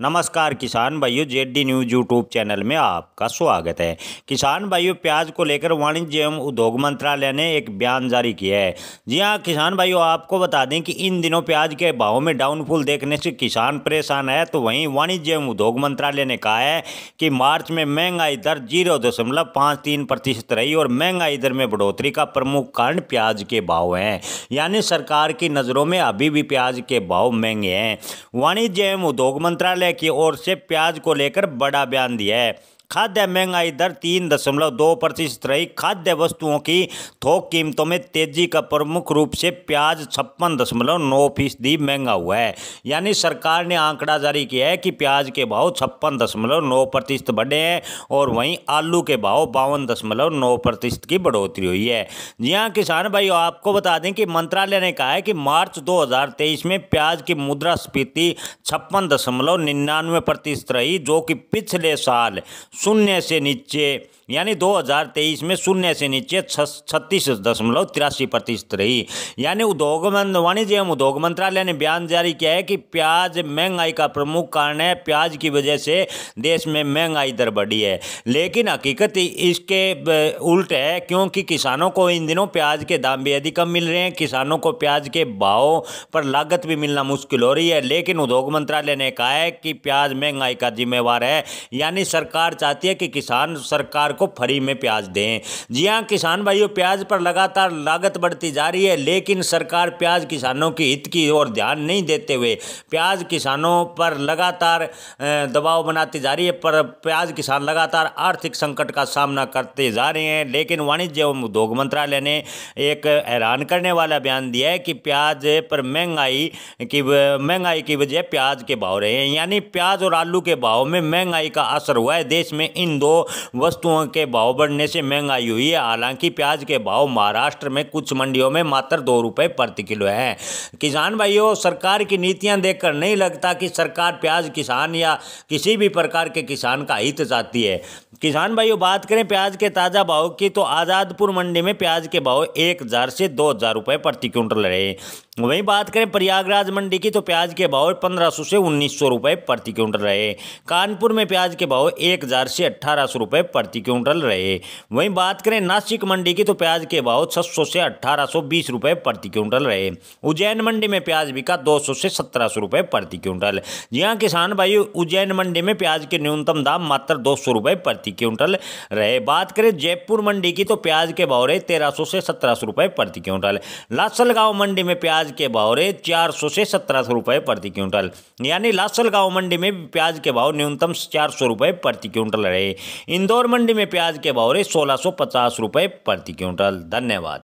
नमस्कार किसान भाइयों जेडी न्यूज यूट्यूब चैनल में आपका स्वागत है किसान भाइयों प्याज को लेकर वाणिज्य एवं उद्योग मंत्रालय ने एक बयान जारी किया है जी हाँ किसान भाइयों आपको बता दें कि इन दिनों प्याज के भाव में डाउनफॉल देखने से किसान परेशान है तो वहीं वाणिज्य एवं उद्योग मंत्रालय ने कहा है कि मार्च में महंगाई दर जीरो दशमलव पाँच तीन प्रतिशत रही और महंगाई दर में बढ़ोतरी का प्रमुख कारण प्याज के भाव है यानी सरकार की नज़रों में अभी भी प्याज के भाव महंगे हैं वाणिज्य एवं उद्योग मंत्रालय की ओर से प्याज को लेकर बड़ा बयान दिया है खाद्य महंगाई दर तीन दशमलव दो प्रतिशत रही खाद्य वस्तुओं की थोक कीमतों में तेजी का प्रमुख रूप से प्याज छप्पन दशमलव नौ फीसदी महंगा हुआ है यानी सरकार ने आंकड़ा जारी किया है कि प्याज के भाव छप्पन दशमलव नौ प्रतिशत बढ़े हैं और वहीं आलू के भाव बावन दशमलव नौ प्रतिशत की बढ़ोतरी हुई है जी हाँ किसान भाई आपको बता दें कि मंत्रालय ने कहा है कि मार्च दो में प्याज की मुद्रास्फीति छप्पन दशमलव निन्यानवे प्रतिशत रही जो कि पिछले साल शून्य से नीचे यानी 2023 में शून्य से नीचे छत्तीस दशमलव तिरासी प्रतिशत रही यानी उद्योग वाणिज्य एवं उद्योग मंत्रालय ने बयान जारी किया है कि प्याज महंगाई का प्रमुख कारण है प्याज की वजह से देश में महंगाई दर बढ़ी है लेकिन हकीकत इसके उल्ट है क्योंकि किसानों को इन दिनों प्याज के दाम भी अधिक कम मिल रहे हैं किसानों को प्याज के भाव पर लागत भी मिलना मुश्किल हो रही है लेकिन उद्योग मंत्रालय ने कहा है कि प्याज महंगाई का जिम्मेवार है यानी सरकार चाहती है कि किसान सरकार को फ्री में प्याज दें जी हाँ किसान भाइयों प्याज पर लगातार लागत बढ़ती जा रही है लेकिन सरकार प्याज किसानों की हित की ओर ध्यान नहीं देते हुए प्याज किसानों पर लगातार दबाव बनाती जा रही है पर प्याज किसान लगातार आर्थिक संकट का सामना करते जा रहे हैं लेकिन वाणिज्य एवं उद्योग मंत्रालय ने एक हैरान करने वाला बयान दिया है कि प्याज पर महंगाई की महंगाई की वजह प्याज के भाव रहे हैं यानी प्याज और आलू के भाव में महंगाई का असर हुआ है देश में इन दो वस्तुओं के भाव बढ़ने से महंगाई हुई है हालांकि प्याज के भाव महाराष्ट्र में कुछ मंडियों में मात्र दो रुपये प्रति किलो है किसान भाइयों सरकार की नीतियां देखकर नहीं लगता कि सरकार प्याज किसान या किसी भी प्रकार के किसान का हित चाहती है किसान भाइयों बात करें प्याज के ताज़ा भाव की तो आज़ादपुर मंडी में प्याज के भाव एक हज़ार से दो हज़ार रुपये प्रति क्विंटल रहे वहीं बात करें प्रयागराज मंडी की तो प्याज के भाव पंद्रह सौ से उन्नीस सौ रुपये प्रति क्विंटल रहे कानपुर में प्याज के भाव एक हज़ार हजार से अट्ठारह सौ रुपये प्रति क्विंटल रहे वहीं बात करें नासिक मंडी की तो प्याज के भाव छः सौ से अट्ठारह सौ बीस रुपये प्रति क्विंटल रहे उज्जैन मंडी में प्याज बिका दो सौ से सत्रह सौ रुपये प्रति क्विंटल जी हाँ किसान भाई उज्जैन मंडी में प्याज के न्यूनतम दाम मात्र दो सौ रुपये प्रति क्विंटल रहे बात करें जयपुर मंडी की तो प्याज के भाव रहे तेरह सौ से सत्रह सौ रुपये प्रति क्विंटल लासलगांव मंडी में प्याज के भाव रहे चार सौ से सत्रह सौ रुपये प्रति क्विंटल यानी लासलगांव मंडी में प्याज के भाव न्यूनतम चार सौ रुपये प्रति क्विंटल क्विंटल रहे इंदौर मंडी में प्याज के भाव रहे सोलह प्रति क्विंटल धन्यवाद